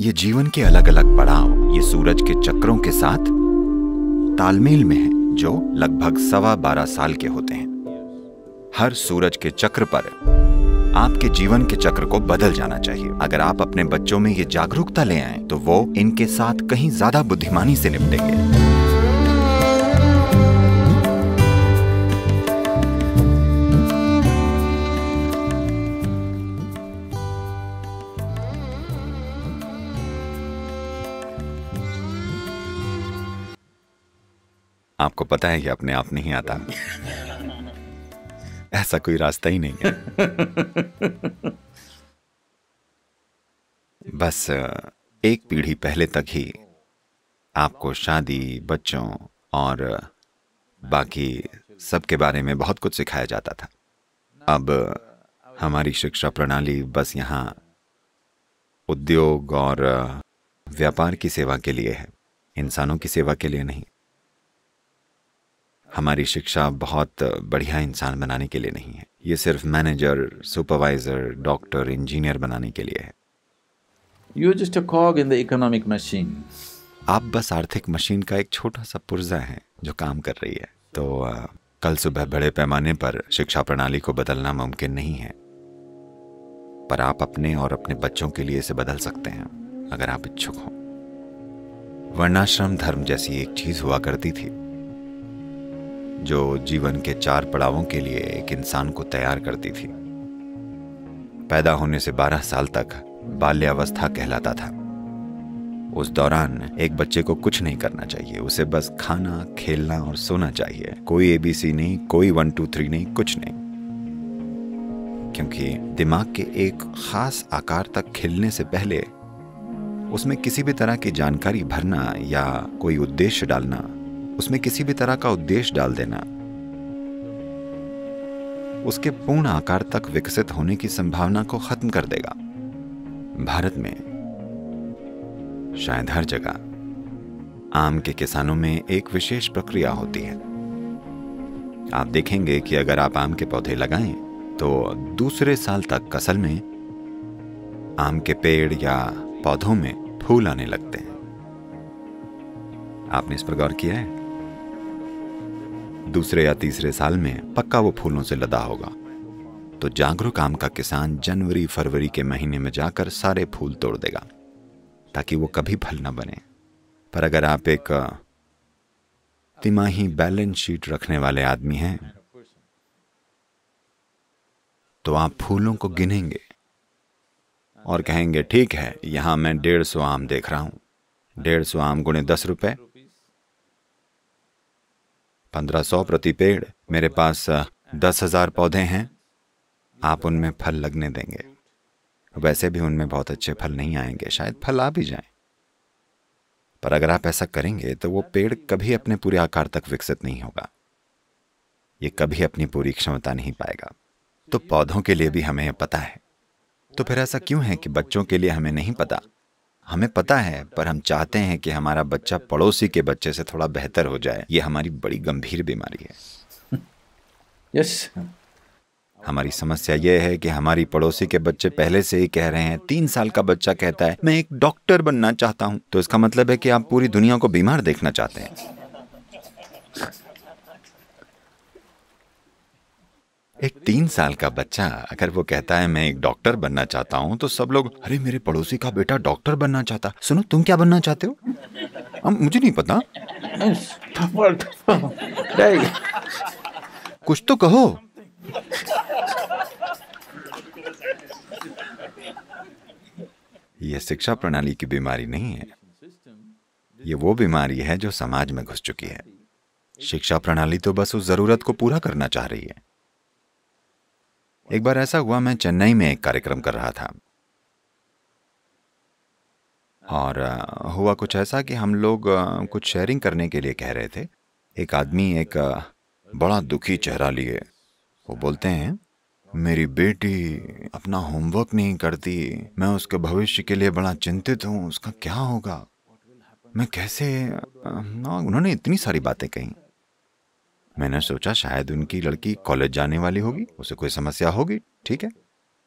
ये जीवन के अलग अलग पड़ाव ये सूरज के चक्रों के साथ तालमेल में है जो लगभग सवा बारह साल के होते हैं हर सूरज के चक्र पर आपके जीवन के चक्र को बदल जाना चाहिए अगर आप अपने बच्चों में ये जागरूकता ले आए तो वो इनके साथ कहीं ज्यादा बुद्धिमानी से निपटेंगे आपको पता है कि अपने आप नहीं आता ऐसा कोई रास्ता ही नहीं है बस एक पीढ़ी पहले तक ही आपको शादी बच्चों और बाकी सब के बारे में बहुत कुछ सिखाया जाता था अब हमारी शिक्षा प्रणाली बस यहाँ उद्योग और व्यापार की सेवा के लिए है इंसानों की सेवा के लिए नहीं हमारी शिक्षा बहुत बढ़िया इंसान बनाने के लिए नहीं है ये सिर्फ मैनेजर सुपरवाइजर डॉक्टर इंजीनियर बनाने के लिए है you just a cog in the economic machine आप बस आर्थिक मशीन का एक छोटा सा पुर्जा है जो काम कर रही है तो आ, कल सुबह बड़े पैमाने पर शिक्षा प्रणाली को बदलना मुमकिन नहीं है पर आप अपने और अपने बच्चों के लिए इसे बदल सकते हैं अगर आप इच्छुक हों वर्णाश्रम धर्म जैसी एक चीज हुआ करती थी जो जीवन के चार पड़ावों के लिए एक इंसान को तैयार करती थी पैदा होने से 12 साल तक बाल्यावस्था कहलाता था उस दौरान एक बच्चे को कुछ नहीं करना चाहिए उसे बस खाना खेलना और सोना चाहिए कोई एबीसी नहीं कोई वन टू थ्री नहीं कुछ नहीं क्योंकि दिमाग के एक खास आकार तक खेलने से पहले उसमें किसी भी तरह की जानकारी भरना या कोई उद्देश्य डालना उसमें किसी भी तरह का उद्देश्य डाल देना उसके पूर्ण आकार तक विकसित होने की संभावना को खत्म कर देगा भारत में शायद हर जगह आम के किसानों में एक विशेष प्रक्रिया होती है आप देखेंगे कि अगर आप आम के पौधे लगाएं तो दूसरे साल तक कसल में आम के पेड़ या पौधों में फूल आने लगते हैं आपने इस पर गौर किया है दूसरे या तीसरे साल में पक्का वो फूलों से लदा होगा तो जागरूक आम का किसान जनवरी फरवरी के महीने में जाकर सारे फूल तोड़ देगा ताकि वो कभी फल ना बने पर अगर आप एक तिमाही बैलेंस शीट रखने वाले आदमी हैं तो आप फूलों को गिनेंगे और कहेंगे ठीक है यहां मैं डेढ़ सौ आम देख रहा हूं डेढ़ सौ आम गुणे दस रुपए पंद्रह सौ प्रति पेड़ मेरे पास दस हजार पौधे हैं आप उनमें फल लगने देंगे वैसे भी उनमें बहुत अच्छे फल नहीं आएंगे शायद फल आ भी जाए पर अगर आप ऐसा करेंगे तो वो पेड़ कभी अपने पूरे आकार तक विकसित नहीं होगा ये कभी अपनी पूरी क्षमता नहीं पाएगा तो पौधों के लिए भी हमें यह पता है तो फिर ऐसा क्यों है कि बच्चों के लिए हमें नहीं पता हमें पता है पर हम चाहते हैं कि हमारा बच्चा पड़ोसी के बच्चे से थोड़ा बेहतर हो जाए ये हमारी बड़ी गंभीर बीमारी है यस yes. हमारी समस्या यह है कि हमारी पड़ोसी के बच्चे पहले से ही कह रहे हैं तीन साल का बच्चा कहता है मैं एक डॉक्टर बनना चाहता हूँ तो इसका मतलब है कि आप पूरी दुनिया को बीमार देखना चाहते हैं एक तीन साल का बच्चा अगर वो कहता है मैं एक डॉक्टर बनना चाहता हूँ तो सब लोग अरे मेरे पड़ोसी का बेटा डॉक्टर बनना चाहता सुनो तुम क्या बनना चाहते हो हम मुझे नहीं पता कुछ तो कहो ये शिक्षा प्रणाली की बीमारी नहीं है ये वो बीमारी है जो समाज में घुस चुकी है शिक्षा प्रणाली तो बस उस जरूरत को पूरा करना चाह रही है एक बार ऐसा हुआ मैं चेन्नई में एक कार्यक्रम कर रहा था और हुआ कुछ ऐसा कि हम लोग कुछ शेयरिंग करने के लिए कह रहे थे एक आदमी एक बड़ा दुखी चेहरा लिए वो बोलते हैं मेरी बेटी अपना होमवर्क नहीं करती मैं उसके भविष्य के लिए बड़ा चिंतित हूँ उसका क्या होगा मैं कैसे उन्होंने इतनी सारी बातें कही मैंने सोचा शायद उनकी लड़की कॉलेज जाने वाली होगी उसे कोई समस्या होगी ठीक है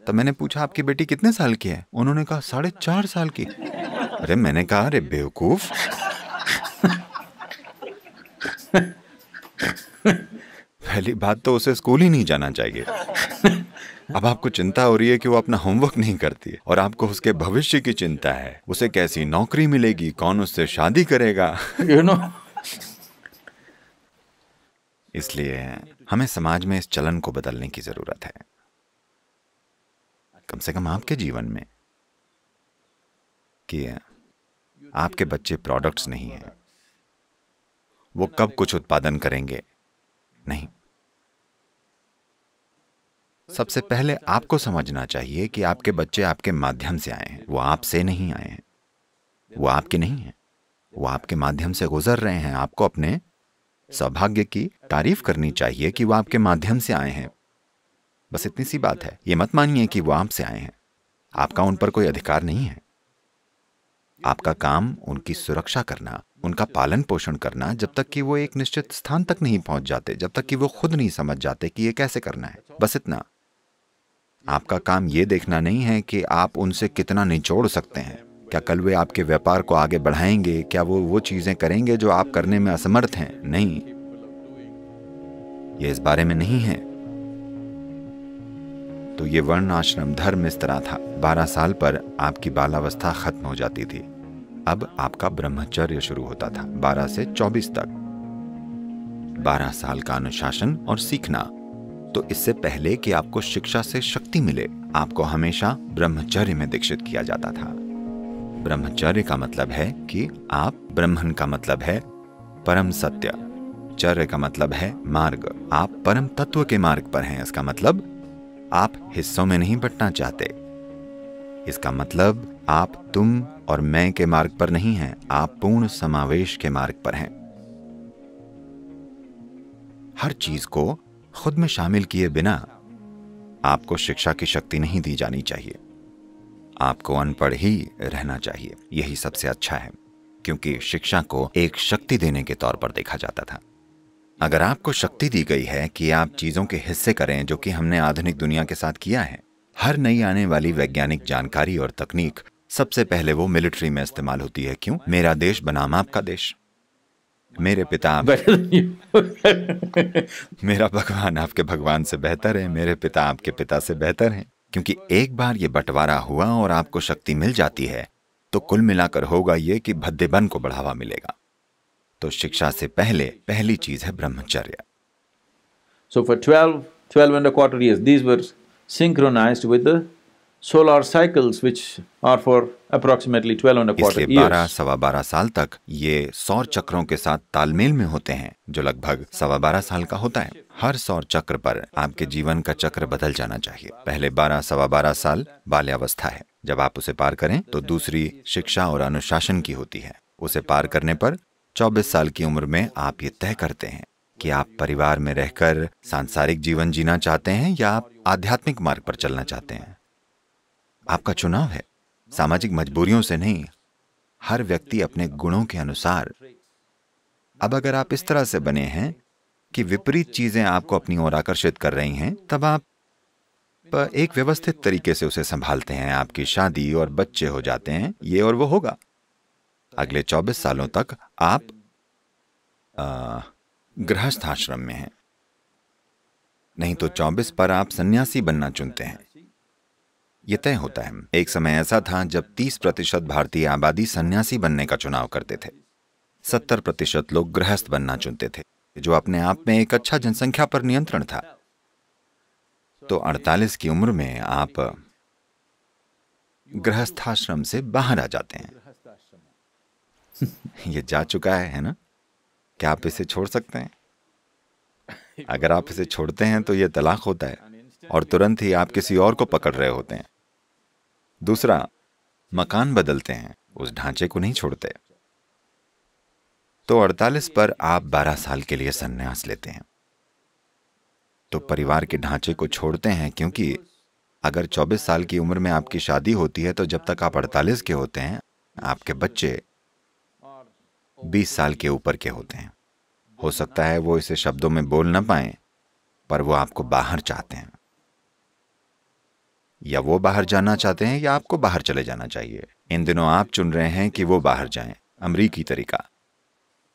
तब मैंने पूछा आपकी बेटी कितने साल की है उन्होंने कहा साढ़े चार साल की अरे मैंने कहा अरे बेवकूफ पहली बात तो उसे स्कूल ही नहीं जाना चाहिए अब आपको चिंता हो रही है कि वो अपना होमवर्क नहीं करती और आपको उसके भविष्य की चिंता है उसे कैसी नौकरी मिलेगी कौन उससे शादी करेगा यू you नो know? इसलिए हमें समाज में इस चलन को बदलने की ज़रूरत है कम से कम आपके जीवन में कि आपके बच्चे प्रोडक्ट्स नहीं हैं वो कब कुछ उत्पादन करेंगे नहीं सबसे पहले आपको समझना चाहिए कि आपके बच्चे आपके माध्यम से आए हैं वो आपसे नहीं आए हैं वो आपके नहीं हैं वो आपके माध्यम से गुजर रहे हैं आपको अपने सौभाग्य की तारीफ करनी चाहिए कि वो आपके माध्यम से आए हैं बस इतनी सी बात है ये मत मानिए कि वो आपसे आए हैं आपका उन पर कोई अधिकार नहीं है आपका काम उनकी सुरक्षा करना उनका पालन पोषण करना जब तक कि वो एक निश्चित स्थान तक नहीं पहुंच जाते जब तक कि वो खुद नहीं समझ जाते कि ये कैसे करना है बस इतना आपका काम ये देखना नहीं है कि आप उनसे कितना निचोड़ सकते हैं क्या कल वे आपके व्यापार को आगे बढ़ाएंगे क्या वो वो चीज़ें करेंगे जो आप करने में असमर्थ हैं नहीं ये इस बारे में नहीं है तो ये वर्ण आश्रम धर्म इस तरह था बारह साल पर आपकी बालावस्था खत्म हो जाती थी अब आपका ब्रह्मचर्य शुरू होता था बारह से चौबीस तक बारह साल का अनुशासन और सीखना तो इससे पहले कि आपको शिक्षा से शक्ति मिले आपको हमेशा ब्रह्मचर्य में दीक्षित किया जाता था ब्रह्मचर्य का मतलब है कि आप ब्रह्मन का मतलब है परम सत्य चर्य का मतलब है मार्ग आप परम तत्व के मार्ग पर हैं इसका मतलब आप हिस्सों में नहीं बटना चाहते इसका मतलब आप तुम और मैं के मार्ग पर नहीं हैं आप पूर्ण समावेश के मार्ग पर हैं हर चीज को खुद में शामिल किए बिना आपको शिक्षा की शक्ति नहीं दी जानी चाहिए आपको अनपढ़ ही रहना चाहिए यही सबसे अच्छा है क्योंकि शिक्षा को एक शक्ति देने के तौर पर देखा जाता था अगर आपको शक्ति दी गई है कि आप चीजों के हिस्से करें जो कि हमने आधुनिक दुनिया के साथ किया है हर नई आने वाली वैज्ञानिक जानकारी और तकनीक सबसे पहले वो मिलिट्री में इस्तेमाल होती है क्यों मेरा देश बनाम आपका देश मेरे पिता मेरा भगवान आपके भगवान से बेहतर है मेरे पिता आपके पिता से बेहतर हैं क्योंकि एक बार ये बंटवारा हुआ और आपको शक्ति मिल जाती है तो कुल मिलाकर होगा ये कि बन को बढ़ावा मिलेगा तो शिक्षा से पहले पहली चीज है ब्रह्मचर्य so for twelve twelve and quarter years these were synchronized with the solar cycles which are for approximately twelve and बारह सवा बारह साल तक ये सौर चक्रों के साथ तालमेल में होते हैं जो लगभग सवा बारह साल का होता है हर सौर चक्र पर आपके जीवन का चक्र बदल जाना चाहिए पहले बारह सवा बारह साल बाल्यावस्था है जब आप उसे पार करें तो दूसरी शिक्षा और अनुशासन की होती है उसे पार करने पर 24 साल की उम्र में आप ये तय करते हैं कि आप परिवार में रहकर सांसारिक जीवन जीना चाहते हैं या आप आध्यात्मिक मार्ग पर चलना चाहते हैं आपका चुनाव है सामाजिक मजबूरियों से नहीं हर व्यक्ति अपने गुणों के अनुसार अब अगर आप इस तरह से बने हैं कि विपरीत चीजें आपको अपनी ओर आकर्षित कर रही हैं तब आप एक व्यवस्थित तरीके से उसे संभालते हैं आपकी शादी और बच्चे हो जाते हैं ये और वो होगा अगले 24 सालों तक आप गृहस्थ आश्रम में हैं नहीं तो 24 पर आप सन्यासी बनना चुनते हैं ये तय होता है एक समय ऐसा था जब 30 प्रतिशत भारतीय आबादी सन्यासी बनने का चुनाव करते थे 70 प्रतिशत लोग गृहस्थ बनना चुनते थे जो अपने आप में एक अच्छा जनसंख्या पर नियंत्रण था तो 48 की उम्र में आप गृहस्थाश्रम से बाहर आ जाते हैं ये जा चुका है है ना क्या आप इसे छोड़ सकते हैं अगर आप इसे छोड़ते हैं तो यह तलाक होता है और तुरंत ही आप किसी और को पकड़ रहे होते हैं दूसरा मकान बदलते हैं उस ढांचे को नहीं छोड़ते तो 48 पर आप 12 साल के लिए संन्यास लेते हैं तो परिवार के ढांचे को छोड़ते हैं क्योंकि अगर 24 साल की उम्र में आपकी शादी होती है तो जब तक आप 48 के होते हैं आपके बच्चे 20 साल के ऊपर के होते हैं हो सकता है वो इसे शब्दों में बोल ना पाए पर वो आपको बाहर चाहते हैं या वो बाहर जाना चाहते हैं या आपको बाहर चले जाना चाहिए इन दिनों आप चुन रहे हैं कि वो बाहर जाएं, अमरीकी तरीका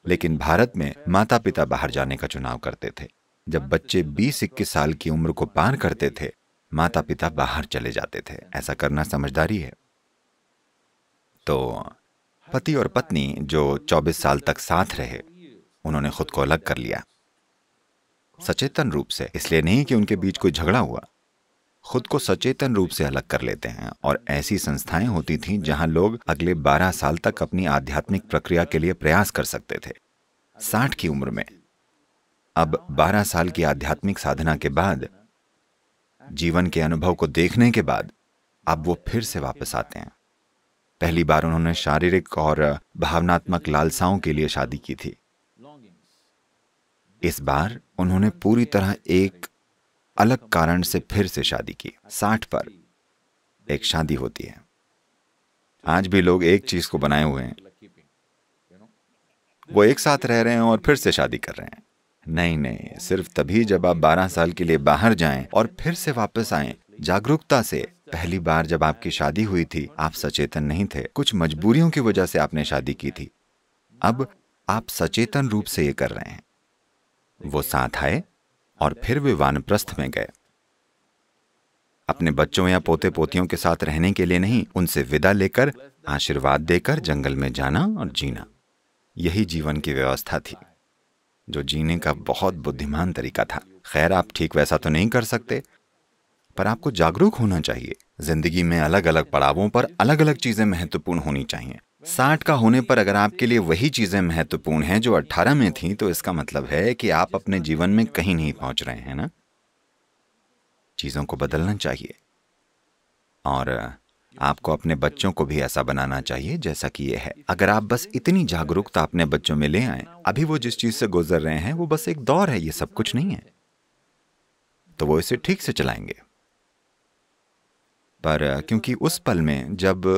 लेकिन भारत में माता पिता बाहर जाने का चुनाव करते थे जब बच्चे बीस इक्कीस साल की उम्र को पार करते थे माता पिता बाहर चले जाते थे ऐसा करना समझदारी है तो पति और पत्नी जो 24 साल तक साथ रहे उन्होंने खुद को अलग कर लिया सचेतन रूप से इसलिए नहीं कि उनके बीच कोई झगड़ा हुआ खुद को सचेतन रूप से अलग कर लेते हैं और ऐसी संस्थाएं होती थीं जहां लोग अगले 12 साल तक अपनी आध्यात्मिक प्रक्रिया के लिए प्रयास कर सकते थे 60 की उम्र में अब 12 साल की आध्यात्मिक साधना के बाद जीवन के अनुभव को देखने के बाद अब वो फिर से वापस आते हैं पहली बार उन्होंने शारीरिक और भावनात्मक लालसाओं के लिए शादी की थी इस बार उन्होंने पूरी तरह एक अलग कारण से फिर से शादी की साठ पर एक शादी होती है आज भी लोग एक चीज को बनाए हुए हैं वो एक साथ रह रहे हैं और फिर से शादी कर रहे हैं नहीं नहीं सिर्फ तभी जब आप 12 साल के लिए बाहर जाएं और फिर से वापस आएं जागरूकता से पहली बार जब आपकी शादी हुई थी आप सचेतन नहीं थे कुछ मजबूरियों की वजह से आपने शादी की थी अब आप सचेतन रूप से ये कर रहे हैं वो साथ आए और फिर वे वानप्रस्थ में गए अपने बच्चों या पोते पोतियों के साथ रहने के लिए नहीं उनसे विदा लेकर आशीर्वाद देकर जंगल में जाना और जीना यही जीवन की व्यवस्था थी जो जीने का बहुत बुद्धिमान तरीका था खैर आप ठीक वैसा तो नहीं कर सकते पर आपको जागरूक होना चाहिए जिंदगी में अलग अलग पड़ावों पर अलग अलग चीजें महत्वपूर्ण होनी चाहिए साठ का होने पर अगर आपके लिए वही चीज़ें महत्वपूर्ण हैं जो अट्ठारह में थी तो इसका मतलब है कि आप अपने जीवन में कहीं नहीं पहुंच रहे हैं ना चीज़ों को बदलना चाहिए और आपको अपने बच्चों को भी ऐसा बनाना चाहिए जैसा कि ये है अगर आप बस इतनी जागरूकता अपने बच्चों में ले आए अभी वो जिस चीज़ से गुजर रहे हैं वो बस एक दौर है ये सब कुछ नहीं है तो वो इसे ठीक से चलाएंगे पर क्योंकि उस पल में जब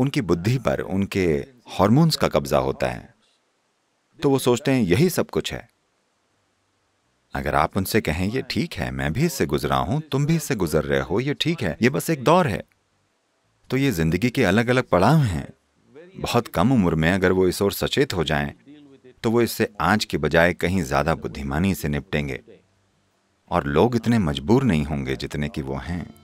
उनकी बुद्धि पर उनके हॉर्मोन्स का कब्जा होता है तो वो सोचते हैं यही सब कुछ है अगर आप उनसे कहें ये ठीक है मैं भी इससे गुजरा हूं तुम भी इससे गुजर रहे हो ये ठीक है ये बस एक दौर है तो ये जिंदगी के अलग अलग पड़ाव हैं बहुत कम उम्र में अगर वो इस ओर सचेत हो जाएं, तो वो इससे आज के बजाय कहीं ज्यादा बुद्धिमानी से निपटेंगे और लोग इतने मजबूर नहीं होंगे जितने कि वो हैं